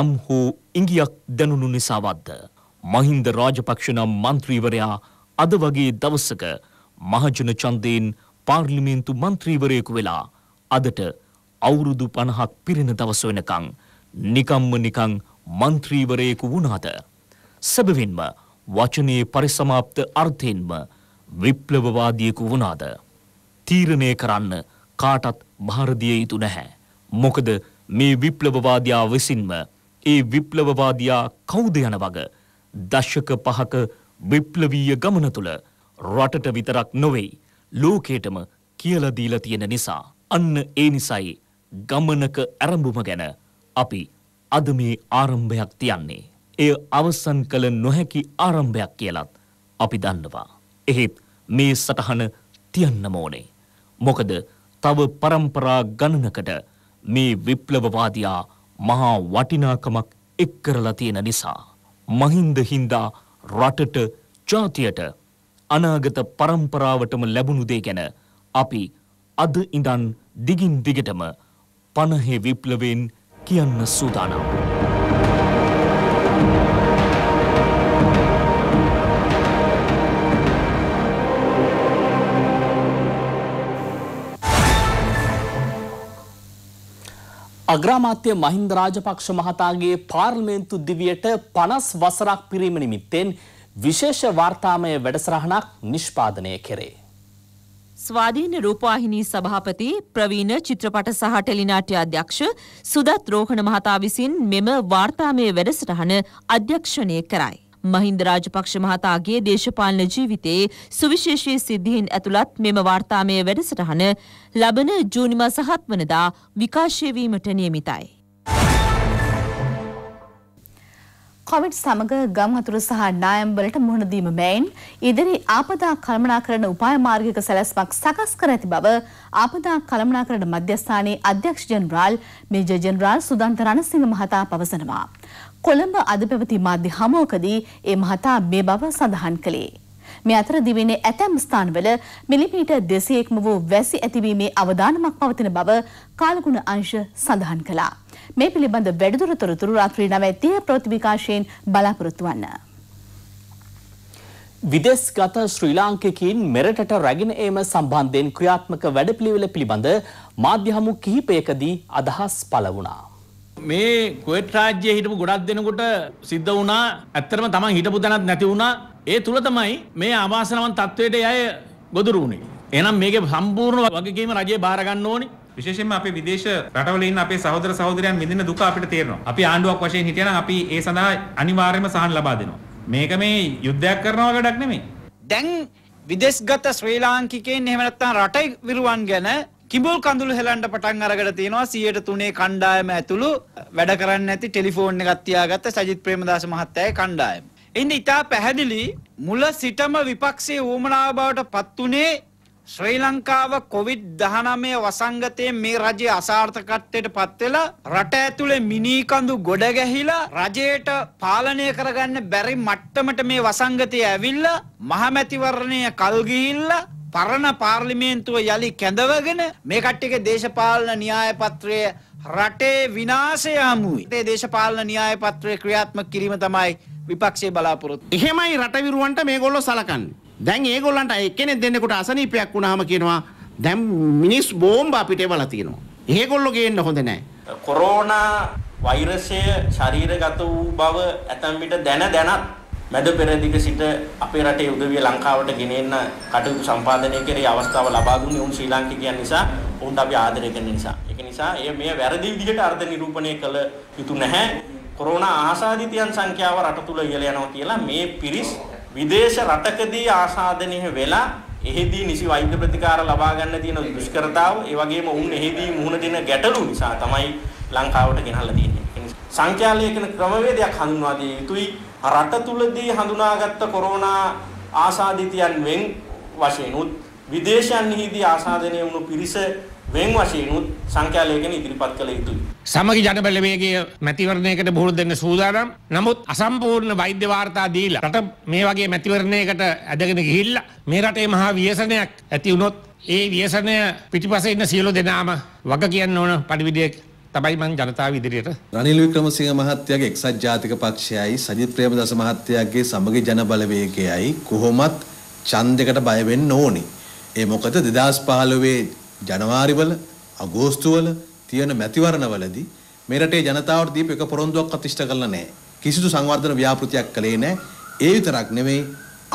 යම් හෝ ඉඟියක් දැනුණු නිසාවත්ද. මහින්ද රාජපක්ෂ නම් මන්ත්‍රීවරයා අද වගේ දවසක මහජන චන්දයෙන් පාර්ලිමේන්තු මන්ත්‍රීවරයෙකු වෙලා අදට අවුරුදු 50ක් පිරෙන දවස වෙනකන් නිකම්ම නිකං മന്ത്രിවරයෙකු වුණාද සැබවින්ම වචනයේ පරිසමාප්ත අර්ථයෙන්ම විප්ලවවාදියෙකු වුණාද තීරණය කරන්න කාටත් භාර දිය යුතු නැහැ මොකද මේ විප්ලවවාදියා විසින්ම ඒ විප්ලවවාදියා කවුද යන වග දශක පහක විප්ලවීය ගමන තුළ රටට විතරක් නොවෙයි ලෝකේටම කියලා දීලා තියෙන නිසා අන්න ඒ නිසයි ගමනක ඇරඹුම ගැන අපි අද මේ ආරම්භයක් තියන්නේ. එය අවසන් කළ නොහැකි ආරම්භයක් කියලත් අපි දන්නවා. එහෙත් මේ සටහන තියන්නම ඕනේ. මොකද තව પરම්පරා ගණනකට මේ විප්ලවවාදියා මහා වටිනාකමක් එක් කරලා තියෙන නිසා මහින්ද හින්දා රටට ජාතියට අනාගත પરම්පරාවටම ලැබුණු දේ ගැන අපි අද ඉඳන් දිගින් දිගටම පණහේ විප්ලවයෙන් කියන්න සූදානම්. අග්‍රාමාත්‍ය මහින්ද රාජපක්ෂ මහතාගේ පාර්ලිමේන්තු දිවියට 50 වසරක් පිරීම නිමිත්තෙන් විශේෂ වාර්තාමය වැඩසටහනක් නිෂ්පාදනය කෙරේ. ස්වාධීන රූපවාහිනී සභාපති ප්‍රවීණ චිත්‍රපට සහ ටෙලිනාට්‍ය අධ්‍යක්ෂ සුදත් රෝහණ මහතා විසින් මෙම වාර්තාමය වැඩසටහන අධ්‍යක්ෂණය කරයි. මහින්ද රාජපක්ෂ මහතාගේ දේශපාලන ජීවිතයේ සුවිශේෂී සිද්ධීන් ඇතුළත් මෙම වාර්තාමය වැඩසටහන ලබන ජූනි මස 7 වනදා විකාශය වීමට නියමිතයි. කොවිඩ් සමග ගම් අතුරු සහ නායම් වලට මුහුණ දීම මෙයින් ඉදිරි ආපදා කළමනාකරණ උපාය මාර්ගික සැලැස්මක් සකස් කර ඇති බව ආපදා කළමනාකරණ මධ්‍යස්ථානයේ අධ්‍යක්ෂ general major general Sudantha Ranasinghe මහතා පවසනවා. කොළඹ අද පැවති මාධ්‍ය හමුවකදී ඒ මහතා මේ බව සඳහන් කළේ. මේ අතර දිවයිනේ ඇතැම් ස්ථානවල මිලිමීටර් 200ක්ම වූ වැසි ඇතිවීමේ අවදානමක් පවතින බව කාලගුණ අංශ සඳහන් කළා. මේ පිළිබඳ වැඩිදුර තොරතුරු රාත්‍රී 9:30 ප්‍රවෘත්ති විකාශයෙන් බලාපොරොත්තු වන්න. විදේශගත ශ්‍රී ලාංකිකයින් මෙරටට රැගෙන ඒම සම්බන්ධයෙන් ක්‍රියාත්මක වැඩපිළිවෙල පිළිබඳ මාධ්‍ය හමු කිහිපයකදී අදහස් පළ වුණා. මේ කුවේට් රාජ්‍යයේ හිටපු ගොඩක් දෙනෙකුට සිද්ධ වුණා ඇත්තටම තමන් හිටපු තැනක් නැති වුණා ඒ තුල තමයි මේ අවාසනාවන් තත්වයට අය ගොදුරු වුණේ. එහෙනම් මේකේ සම්පූර්ණ වගකීම රජය බාර ගන්න ඕනේ. විශේෂයෙන්ම අපි විදේශ රටවල ඉන්න අපේ සහෝදර සහෝදරයන් විඳින දුක අපිට තේරෙනවා. අපි ආණ්ඩුවක් වශයෙන් හිටියනම් අපි ඒ සඳහා අනිවාර්යයෙන්ම සහන් ලබා දෙනවා. මේක මේ යුද්ධයක් කරනවා වැඩක් නෙමෙයි. දැන් විදේශගත ශ්‍රී ලාංකිකයන් එහෙම නැත්නම් රටේ විරුවන් ගැන කිඹුල් කඳුළු හෙලන්න පටන් අරගෙන තියෙනවා 103 කණ්ඩායම ඇතුළු වැඩ කරන්නේ නැති ටෙලිෆෝන් එකක් තියාගත්ත සජිත් ප්‍රේමදාස මහත්තයාගේ කණ්ඩායම. එන්න ඉතා පැහැදිලි මුල සිටම විපක්ෂයේ වුවමනාව බවට පත් වුණේ ශ්‍රී ලංකාව කොවිඩ් 19 වසංගතයෙන් මේ රජයේ අසාර්ථකත්වයට පත් වෙලා රට ඇතුලේ මිනී කඳු ගොඩ ගැහිලා රජයට පාලනය කරගන්න බැරි මට්ටමට මේ වසංගතය ඇවිල්ලා මහමැතිවරණය කල් ගිහිල්ලා පරණ පාර්ලිමේන්තුව යලි කැඳවගෙන මේ කට්ටියගේ දේශපාලන න්‍යාය පත්‍රය රටේ විනාශය හමුයි. ඒ දේශපාලන න්‍යාය පත්‍රය ක්‍රියාත්මක කිරීම තමයි විපක්ෂයේ බලාපොරොත්තු. එහෙමයි රට විරුවන්ට මේගොල්ලෝ සලකන්නේ. දැන් ඒගොල්ලන්ට එක්කෙනෙක් දෙන්නෙකුට අසනීපයක් වුණාම කියනවා දැන් මිනිස් බෝම්බ අපිට එවලා තියෙනවා. ඒගොල්ලෝ ගේන්න හොඳ නැහැ. කොරෝනා වෛරසය ශරීරගත වූ බව ඇතැම් විට දැන දැනත් මැද පෙරදිග සිට අපේ රටේ උදවිය ලංකාවට ගෙනෙන්න කටයුතු සම්පාදනය කරේ අවස්ථාව ලබා දුන්නේ උන් ශ්‍රී ලාංකිකයන් නිසා උන්ට අපි ආදරය කරන නිසා. ඒක නිසා එය මේ වැරදි විදිහට අර්ථ නිරූපණය කළ යුතු නැහැ. කොරෝනා ආසාදිතයන් සංඛ්‍යාව රට තුල ඉහළ යනවා කියලා මේ පිරිස් විදේශ රටකදී ආසාදනය වෙලා එහිදී නිසි වෛද්‍ය ප්‍රතිකාර ලබා ගන්න තියෙන දුෂ්කරතාව ඒ වගේම උන් එහිදී මුහුණ දෙන ගැටලු නිසා තමයි ලංකාවට ගෙනල්ලා තියෙන්නේ. සංඛ්‍යාලේඛන ක්‍රමවේදයක් හඳුන්වා දිය යුතුයි. රට තුලදී හඳුනාගත්ත කොරෝනා ආසාදිතයන් වෙන් වශයෙන් උත් විදේශයන්හිදී ආසාදනය වුණු පිරිස වෙන් වශයෙන්ුත් සංඛ්‍යා ලේඛන ඉදිරිපත් කළ යුතුයි. සමගි ජනබලවේගය මැතිවරණයකට බොහෝ දෙන්න සූදානම්. නමුත් අසම්පූර්ණ වෛද්‍ය වාර්තා දීලා රට මේ වගේ මැතිවරණයකට ඇදගෙන ගිහිල්ලා මේ රටේ මහා ව්‍යසනයක් ඇති වුණොත් ඒ ව්‍යසනය පිටිපස්සේ ඉන්න සියලු දෙනාම වග කියන්න ඕන පරිවිඩයක් තමයි මං ජනතාව ඉදිරියට රනිල් වික්‍රමසිංහ මහත්තයාගේ එක්සත් ජාතික පක්ෂයයි සජිත් ප්‍රේමදාස මහත්තයාගේ සමගි ජනබලවේගයයි කොහොමත් ඡන්දයකට බය වෙන්න ඕනේ. ඒ මොකද 2015 ජනවාරිවල අගෝස්තුවල තියෙන මැතිවරණවලදී මේ රටේ ජනතාවට දීපු එක පොරොන්දුවක්වත් ඉෂ්ට කළා නැහැ. කිසිදු සංවර්ධන ව්‍යාපෘතියක් කළේ නැහැ. ඒ විතරක් නෙමෙයි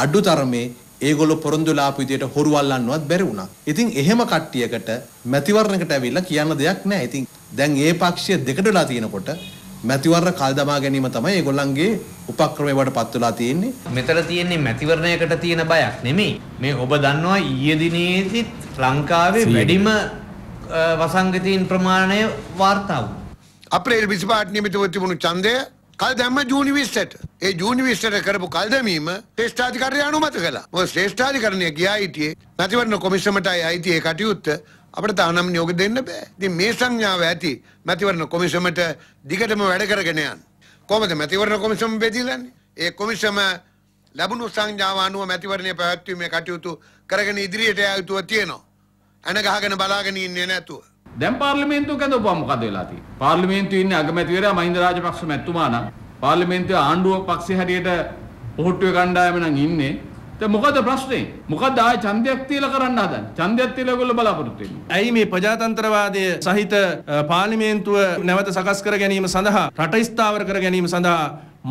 අඩු තරමේ ඒගොල්ලෝ පොරොන්දු ලාපු විදියට හොරු අල්ලන්නවත් බැරි වුණා. ඉතින් එහෙම කට්ටියකට මැතිවරණකට ඇවිල්ලා කියන්න දෙයක් නැහැ. ඉතින් දැන් ඒ පක්ෂය දෙකට වෙලා තියෙනකොට මැතිවරණ කල් දමා ගැනීම තමයි ඒගොල්ලන්ගේ උපක්‍රමය වට පත් වෙලා තියෙන්නේ. මෙතන තියෙන්නේ මැතිවරණයකට තියෙන බයක් නෙමෙයි. මේ ඔබ දන්නවා ඊයේ දිනේදීත් ලංකාවේ වැඩිම වසංගතීන් ප්‍රමාණය වාර්තා වුණා. අප්‍රේල් 25 නියමිතව තිබුණු ඡන්දය කල් දැම්ම ජූනි 20ට. ඒ ජූනි 20ට කරපු කල් දැමීම ශ්‍රේෂ්ඨාධිකරණය අනුමත කළා. මොකද ශ්‍රේෂ්ඨාධිකරණය ගියා හිටියේ මැතිවරණ කොමිසමටයි අයිති ඒ කටයුත්ත අපට තානම් නියෝග දෙන්න බෑ. ඉතින් මේ සංඥාව ඇති මැතිවරණ කොමිසමට දිගටම වැඩ කරගෙන යන්න. කොහොමද මැතිවරණ කොමිසම බෙදිලාන්නේ? ඒ කොමිසම ලැබුණු සංඥාව අනුව මැතිවරණය පැවැත්වීමේ කටයුතු කරගෙන ඉදිරියට යා යුතුව තියෙනවා. අන ගහගෙන බලාගෙන ඉන්නේ නැතුව. දැන් පාර්ලිමේන්තුව කැඳවපුවා මොකද වෙලා තියෙන්නේ? පාර්ලිමේන්තුවේ ඉන්නේ අගමැතිවරයා මහින්ද රාජපක්ෂ මැතිතුමා නම් පාර්ලිමේන්තුවේ ආණ්ඩුව පක්ෂේ හැටියට පොහොට්ටුවේ කණ්ඩායම නම් ඉන්නේ. දැන් මොකද ප්‍රශ්නේ? මොකද ආය ඡන්දයක් තියලා කරන්න හදන්නේ? ඡන්දයක් තියලා ඒගොල්ලෝ බලාපොරොත්තු වෙන්නේ. ඇයි මේ ප්‍රජාතන්ත්‍රවාදය සහිත පාර්ලිමේන්තුව නැවත සකස් කර ගැනීම සඳහා රට ස්ථාවර කර ගැනීම සඳහා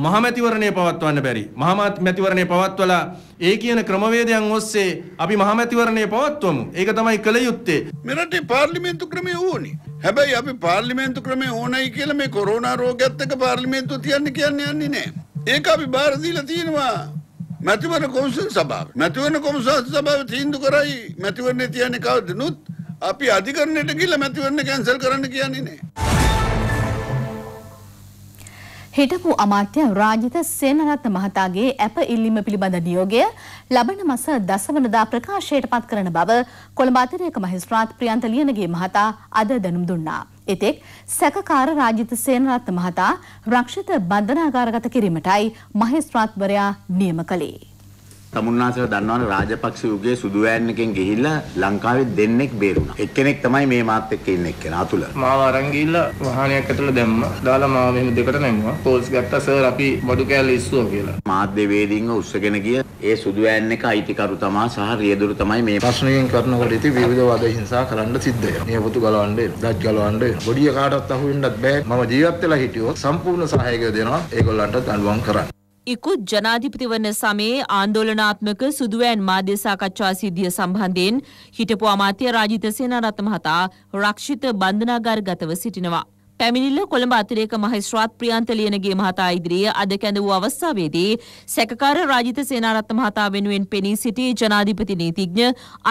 මහමැතිවරණය පවත්වන්න බැරි. මහමැතිවරණය පවත්වලා ඒ කියන ක්‍රමවේදයන් ඔස්සේ අපි මහමැතිවරණය පවත්වමු. ඒක තමයි කළ යුත්තේ. මෙරටේ පාර්ලිමේන්තු ක්‍රමය ඕනේ. හැබැයි අපි පාර්ලිමේන්තු ක්‍රමය ඕනයි කියලා මේ කොරෝනා රෝගයත් එක්ක පාර්ලිමේන්තුව තියන්න කියන්නේ යන්නේ නැහැ. ඒක අපි බාර දීලා තියෙනවා. මැතිවර කොමිසන් සභාව. මැතිවරණ කොමිසන් සභාව තීන්දුව කරයි මැතිවරණේ තියන්නේ කවදනුත් අපි අධිකරණයට ගිහිල්ලා මැතිවරණ කැන්සල් කරන්න කියන්නේ නැහැ. හිටපු අමාත්‍ය රාජිත සේනරත්න මහතාගේ ඇප ඉල්ලීම පිළිබඳ නියෝගය ලබන මස දසවනදා ප්‍රකාශයට පත් කරන බව කොළඹ අතිරේක මහේස්ත්‍රාත් ප්‍රියන්ත ලියනගේ මහතා අද දැනුම් දුන්නා. එතෙක් සැකකාර රාජිත සේනරත්න මහතා රක්ෂිත බන්ධනාගාරගත කිරීමටයි මහේස්ත්‍රාත්වරයා නියම කළේ. තමුන්නාසව දන්නවනේ රාජපක්ෂ යුගයේ සුදුවෑන් එකෙන් ගිහිල්ලා ලංකාවේ දෙන්නෙක් බේරුණා. එක්කෙනෙක් තමයි මේ මාත් එක්ක ඉන්න එක්කෙනා අතුල. මාව අරන් ගිහිල්ලා වාහනයක් ඇතුළ දැම්මා. දාලා මාව මෙහෙම දෙකට නැංගුවා. පොලිස් ගත්තා සර් අපි බඩු කෑල්ල ඉස්සුවා කියලා. මාධ්‍ය වේදින්ව උස්සගෙන ගිය ඒ සුදුවෑන් එක අයිතිකරු තමා සහ රියදුරු තමයි මේ ප්‍රශ්නයෙන් කරනකොට ඉති විවිධ වාද හිංසා කරන්න සිද්ධ වෙනවා. නියපොතු ගලවන්නේ, දත් ගලවන්නේ, බොඩිය කාටවත් අහු වෙන්නත් බෑ. මම ජීවත් වෙලා හිටියොත් සම්පූර්ණ සහායකය දෙනවා ඒගොල්ලන්ට දඬුවම් කරන්න. ඉකුත් ජනාධිපතිවරණ සමයේ ආන්දෝලනාත්මක සුදුවෑන් මාධ්‍ය සාකච්ඡා සිද්ධිය සම්බන්ධයෙන් හිටපු අමාත්‍ය රාජිත සේනාරත්න මහතා රක්ෂිත බන්ධනාගාරගතව සිටිනවා. පැමිණිල්ල කොළඹ අතිරේක මහේස්ත්‍රාත් ප්‍රියන්ත ලියනගේ මහතා ඉදිරියේ අද කැඳ වූ අවස්ථාවේදී සැකකාර රාජිත සේනාරත්න මහතා වෙනුවෙන් පෙනී සිටි ජනාධිපති නීතිඥ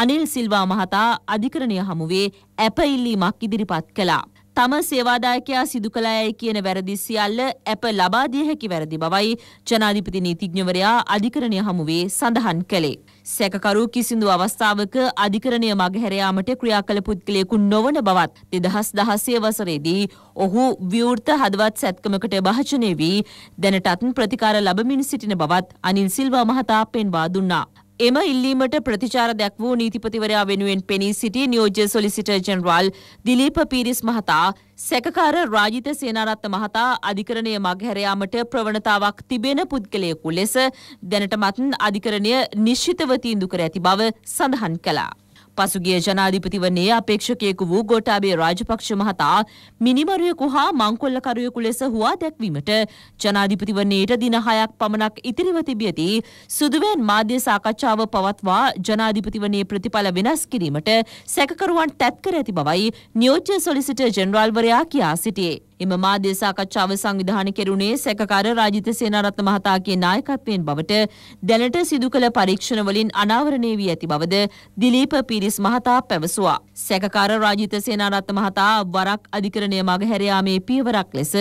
අනිල් සිල්වා මහතා අධිකරණය හමුවේ ඇප ඉල්ලීමක් ඉදිරිපත් කළා. තම සේවාදායකයා සිදු කළයයි කියන වැරදි සියල්ල ඇප ලබා දිය හැකි වැරදි බවයි ජනාධිපති නීතිඥවරයා අධිකරණය හමුවේ සඳහන් කළේ. සැකකරු කිසිදු අවස්ථාවක අධිකරණය මගහැර යාමට ක්‍රියා කළ පුද්ගලයෙකු නොවන බවත් 2016 වසරේදී ඔහු විවෘත හදවත් සැත්කමකට භාජනය වී දැනටත් ප්‍රතිකාර ලැබමින් සිටින බවත් අනිල් සිල්වා මහතා පෙන්වා දුන්නා. එම ඉල්ලීමට ප්‍රතිචාර දැක් වූ නීතිපතිවරයා වෙනුවෙන් පෙනී සිටි නියෝජ්‍ය සොලිසිටර් ජෙනරාල් දිලීප පීරිස් මහතා සැකකාර රාජිත සේනාරත්න මහතා අධිකරණය මගහැර යාමට ප්‍රවණතාවක් තිබෙන පුද්ගලයෙකු ලෙස දැනටමත් අධිකරණය නිශ්චිතව තීන්දුව කර ඇති බව සඳහන් කළා. පසුගිය ජනාධිපතිවන්නේ අපේක්ෂකයෙකු වූ ගෝටාබේ රාජපක්ෂ මහතා මිනිමරුවෙකු හා මංකොල්ලකරුවෙකු ලෙස හුවා දැක්වීමට ජනාධිපතිවන්නේට දින හයක් පමණක් ඉතිරිව තිබියති සුදුවෙන් මාධ්‍ය සාකච්ඡාව පවත්වා ජනාධිපතිවන්නේ ප්‍රතිඵල වෙනස් කිරීමට සැකකරුවන් තැත්කර ඇති බවයි නියෝජ්‍ය සොලිසිට ජෙනරාල්වරයා කියා සිටියේ. එම මාධ්‍ය සාකච්ඡාව සංවිධානය කෙරුණේ සැකකාර රාජිත සේනාරත්න මහතාගේ නායකත්වයෙන් බවට දැනට සිදු කළ පරීක්ෂණ වලින් අනාවරණය වී ඇති බවද දිලීප පීරිස් මහතා පැවසුවා. සැකකාර රාජිත සේනාරත්න මහතා වරක් අධිකරණය මග හැර යාමේ පියවරක් ලෙස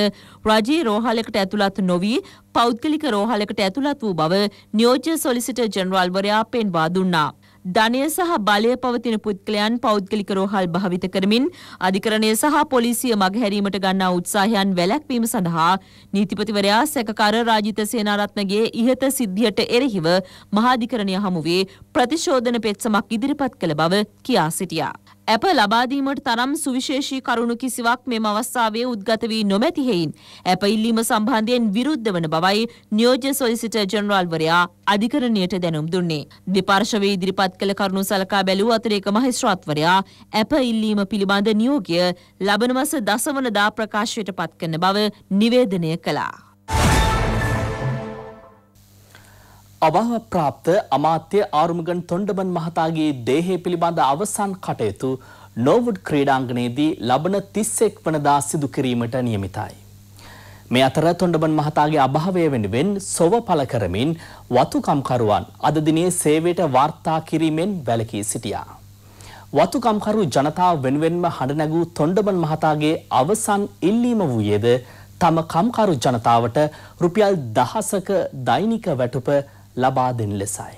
රජයේ රෝහලකට ඇතුළත් නොවී පෞද්ගලික රෝහලකට ඇතුළත් වූ බව නියෝජ්‍ය සොලිසිටර් ජෙනරාල්වරයා පෙන්වා දුන්නා. ධනය සහ බලය පවතින පුද්ගලයන් පෞද්ගලික රෝහල් භාවිත කරමින් අධිකරණය සහ පොලිසිය මගහැරීමට ගන්නා උත්සාහයන් වැළැක්වීම සඳහා නීතිපතිවරයා සැකකාර රාජිත සේනාරත්නගේ ඉහත සිද්ධියට එරෙහිව මහාධිකරණය හමුවේ ප්‍රතිශෝධන පෙත්සමක් ඉදිරිපත් කළ බව කියා සිටියා. ඇප ලබාදීමට තරම් සුවිශේෂී කරුණු කිසිවක් මෙම අවස්ථාවේ උද්ගත වී නොමැති හේයින් ඇප ඉල්ලීම සම්බන්ධයෙන් විරුද්ධ වන බවයි නියෝජ්‍ය සොලිසිටර් ජෙනරාල්වරයා අධිකරණයට දැනුම් දුන්නේ. දෙපාර්ශවයේ ඉදිරිපත් කළ කරුණු සලකා බැලූ අතරේක මහේස්ත්‍රාත්වරයා ඇප ඉල්ලීම පිළිබඳ නියෝගය ලබන මස දසවනදා ප්‍රකාශයට පත් කරන බව නිවේදනය කළා. අභාවප්‍රාප්ත අමාත්‍ය ආරුමුගන් තොණ්ඩමන් මහතාගේ දේහය පිළිබඳ අවසන් කටයුතු නෝවුඩ් ක්‍රීඩාංගණයේදී ලබන 31 වනදා සිදු කිරීමට නියමිතයි. මේ අතර තොණ්ඩමන් මහතාගේ අභාවය වෙනුවෙන් සොව පළ කරමින් වතුකම්කරුවන් අද දිනේ සේවයට වාර්තා කිරීමෙන් වැළකී සිටියා. වතුකම්කරු ජනතාව වෙනුවෙන්ම හඬ නැගූ තොණ්ඩමන් මහතාගේ අවසන් ඉල්ලීම වූයේද තම කම්කරු ජනතාවට රුපියල් දහසක දෛනික වැටුප ලබා දෙන ලෙසයි.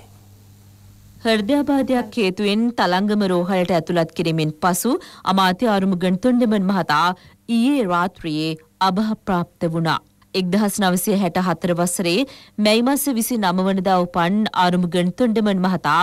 හර්දයාබාධයක් හේතුවෙන් තළංගම රෝහලට ඇතුළත් කිරීමෙන් පසු අමාත්‍ය අරුමුගන් තුන්ඩමන් මහතා ඊයේ රාත්‍රියේ අභහප්‍රාප්ත වුණා. එක්දහස් නවසය හැට හතර වසරේ මැයිමස විසි නමවනදා උපන් ආරුමුගන් තුන්ඩමන් මහතා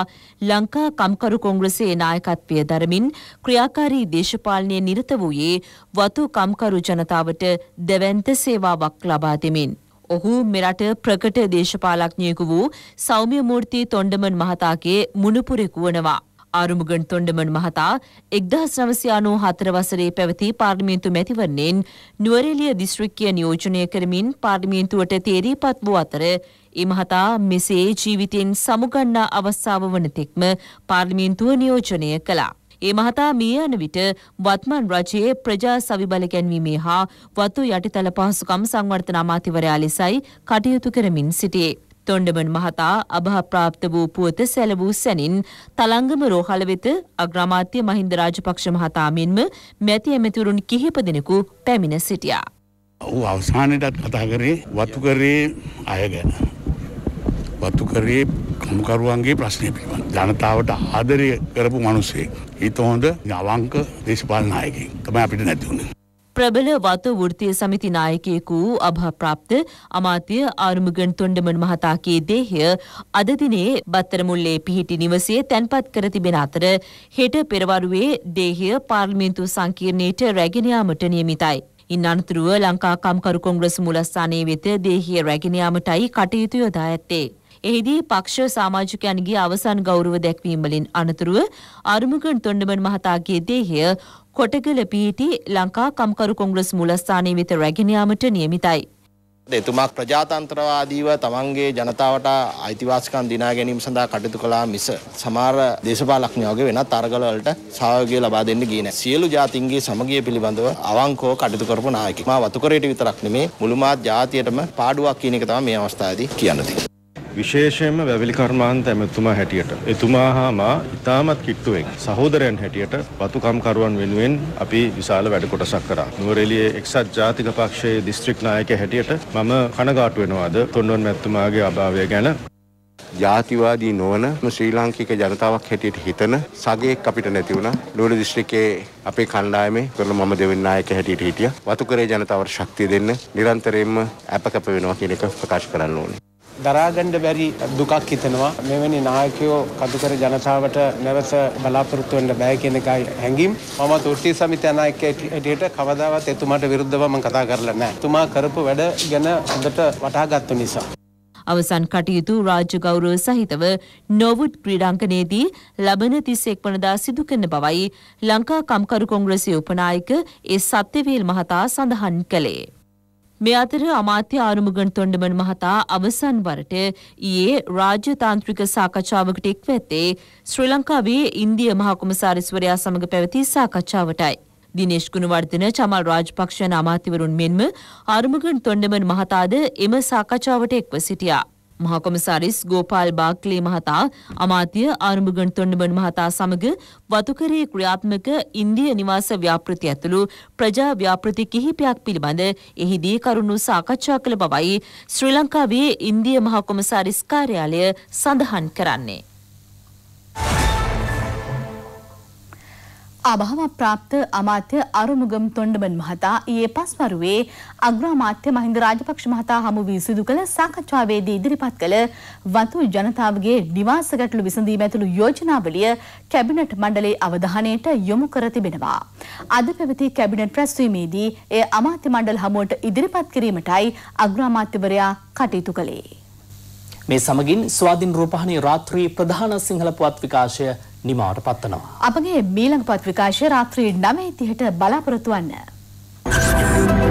ලංකා කම්කරු කොංග්‍රසේ නායකත්වය දරමින් ක්‍රියාකාරී දේශපාලනය නිරත වූයේ වතු කම්කරු ජනතාවට දැවන්ත සේවාවක් ලබා දෙමින්. ඔහු මෙරට ප්‍රකට දේශපාලඥයෙකු වූ සෞම්‍ය මූර්ති තොණ්ඩමන් මහතාගේ මුණුපුරෙකු වනවා. ආරුමුගන් තොණ්ඩමන් මහතා එක්දහස් නවසියානෝ හතර වසරේ පැවති පාර්ලිමේන්තු මැතිවරණයෙන් නුවරෙලිය දිස්ත්‍රික්කය නියෝජනය කරමින් පාර්ලිමේන්තුවට තේරීපත් වූ අතර ඒ මහතා මෙසේ ජීවිතයෙන් සමුගන්නා අවස්ථාව වන තෙක්ම පාර්ලිමේන්තුව නියෝජනය කළා. ඒ මහතා මිය යන විට වත්මන් රජයේ ප්‍රජා සවිබල ගැන්වීමේ හා වතු යටිතල පහසුකම් සංවර්ධන අමාත්‍යවරයා ලෙසයි කටයුතු කරමින් සිටියේ. තොණ්ඩමන් මහතා අභාප්‍රාප්ත වූ පුවත සැලවූ සැනින් තලංගම රෝහල වෙත අග්‍රාමාත්‍ය මහින්ද රාජපක්ෂ මහතා මෙන්ම මැති ඇමතිවරුන් කිහිප දෙනෙකු පැමිණ සිටියා. ඔහු අවසානයටත් කතා කරේ වතු කරේ අය ගැන. පත්තු කරේ කමුකරුවන්ගේ ප්‍රශ්නය පිබඳ. ජනතාවට ආදරය කරපු මනුස්සේ. හිත හොඳ අවංක දේශපාලනායකින් තමයි අපිට නැතිවුණ. ප්‍රබල වතු වෘතිය සමිති නායකයෙකු වූ අභාප්‍රාප්ත අමාත්‍ය ආරුමුගන් තොන්ඩමන් මහතාගේ දේහය අද දිනේ බත්තරමුල්ලේ පිහිටි නිවසේ තැන්පත් කර තිබෙන අතර හෙට පෙරවරුවේ දේහය පාර්ලිමේන්තු සංකීර්ණයට රැගෙන යාමට නියමිතයි. ඉන් අනතුරුව ලංකා කම්කරු කොංග්‍රස් මුලස්ථානයේ වෙත දේහය රැගෙන යාමටයි කටයුතු යොදා ඇත්තේ. එහිදී පක්ෂ සමාජිකයන්ගේ අවසන් ගෞරව දැක්වීම වලින් අනතුරුව අරුමුගන් තොණ්ඩමන් මහතාගේ දේහය කොටගල පීටි ලංකා කම්කරු කොංග්‍රස් මූලස්ථානයේ වෙත රැගෙන යාමට නියමිතයි. එතුමා ප්‍රජාතන්ත්‍රවාදීව තමන්ගේ ජනතාවට අයිතිවාසිකම් දිනා ගැනීම සඳහා කටයුතු කළා මිස සමහර දේශපාලඥයෝගේ වෙනත් අරගලවලට සහයෝගය ලබා දෙන්න ගියේ නැහැ. සියලු ජාතීන්ගේ සමගිය පිළිබඳව අවංකව කටයුතු කරපු නායකයෙක්. මා වතුකරේට විතරක් නෙමේ මුළු මාත් ජාතියටම පාඩුවක් කියන එක තමයි මේ අවස්ථාවේදී කියන්න තියෙන්නේ. විශේෂයෙන්ම වැවිලි කර්මාන්ත ඇමතුමා හැටියට එතුමා හා මා ඉතාමත් කිට්ටුවෙන් සහෝදරයන් හැටියට වතුකම්කරුවන් වෙනුවෙන් අපි විශාල වැඩ කොටසක් කරා. නුවරඑළියේ එක්සත් ජාතික පක්ෂයේ දිස්ත්‍රික් නායකයා හැටියට මම කනගාටු වෙනවාද තොන්ඩොන් මැතිතුමාගේ අභාවය ගැන. ජාතිවාදී නොවන ශ්‍රී ලාංකික ජනතාවක් හැටියට හිතන සගයෙක් අපිට නැති වුණා. නුවර දිස්ත්‍රික්කයේ අපේ කණ්ඩායමේ කරන මම දෙවෙනි නායක හැටියට හිටියා. වතුකරේ ජනතාවට ශක්තිය දෙන්න නිරන්තරයෙන්ම අපකප වෙනවා කියන එක ප්‍රකාශ කරන්න ඕනේ. දරාගණ්ඩ බැරි දුකක් හිතනවා මෙවැනි නායකයෝ කතුකර ජනතාවට නැවත බලාපොරොත්තුවෙන්ට බෑ කියන එකයි හැඟීම් මම තුෘෂ්ටි සමිති අනායක ඇටියට කවදාවත් එතුමාට විරුද්ධව මම කතා කරලා නෑ තුමා කරපු වැඩ ගැන හොඳට වටහාගත්තු නිසා. අවසන් කටයුතු රාජ්‍ය ගෞරව සහිතව නොවුඩ් ක්‍රීඩාංගණයේදී ලබන 31 වනදා සිදු කරන බවයි ලංකා කම්කරු කොංග්‍රසයේ උපනායක ඒ සත්‍යවේල් මහතා සඳහන් කළේ. මේ අතර අමාත්‍ය ආරුමුගන් තොණ්ඩමන් මහතා අවසන් වරට ඊයේ රාජ්‍ය තාන්ත්‍රික සාකච්ඡාවකට එක් වෙත්තේ ශ්‍රී ලංකාවේ ඉන්දිය මහ කොමසාරිස්වරයා සමග පැවති සාකච්ඡාවටයි. දිනේශ් ගුණවර්ධන චමල් රාජපක්ෂ යන අමාත්‍යවරුන් මෙන්ම ආරුමුගන් තොණ්ඩමන් මහතාද එම සාකච්ඡාවට එක්ව සිටියා. මහකොමසාරිස් ගෝපාල් බාක්ලේ මහතා අමාත්‍ය ආරම්භගන් තොන්නබන් මහතා සමග වතුකරේ ක්‍රියාත්මක ඉන්දිය නිවාස ව්‍යාපෘති ඇතුළු ප්‍රජා ව්‍යාපෘති කිහිපයක් පිළිබඳ එහිදී කරුණු සාකච්ඡා කළ බවයි ශ්‍රී ලංකාවේ ඉන්දිය මහකොමසාරිස් කාර්යාලය සඳහන් කරන්නේ. ආභාවප්‍රාප්ත අමාත්‍ය අරුමුගම් තොණ්ඩමන් මහතා ඊයේ පස්වරුවේ අග්‍රාමාත්‍ය මහින්ද රාජපක්ෂ මහතා හමු වී සිදු කළ සාකච්ඡාවේදී ඉදිරිපත් කළ වතු ජනතාවගේ නිවාස ගැටලු විසඳීම ඇතුළු යෝජනාවලිය කැබිනට් මණ්ඩලයේ අවධානයට යොමු කර තිබෙනවා. අද පැවති කැබිනට් ප්‍රස්වීමේදී එය අමාත්‍ය මණ්ඩල හමුවට ඉදිරිපත් කිරීමටයි අග්‍රාමාත්‍යවරයා කටයුතු කළේ. මේ සමගින් ස්වාධින් රූපහණී රාත්‍රී ප්‍රධාන සිංහල පුවත් විකාශය නිමාවට පත්වනවා. අපගේ මීළඟ පත් විකාශය රාත්‍රී නවය තිහට බලාපොරොතුවන්න. Thank you.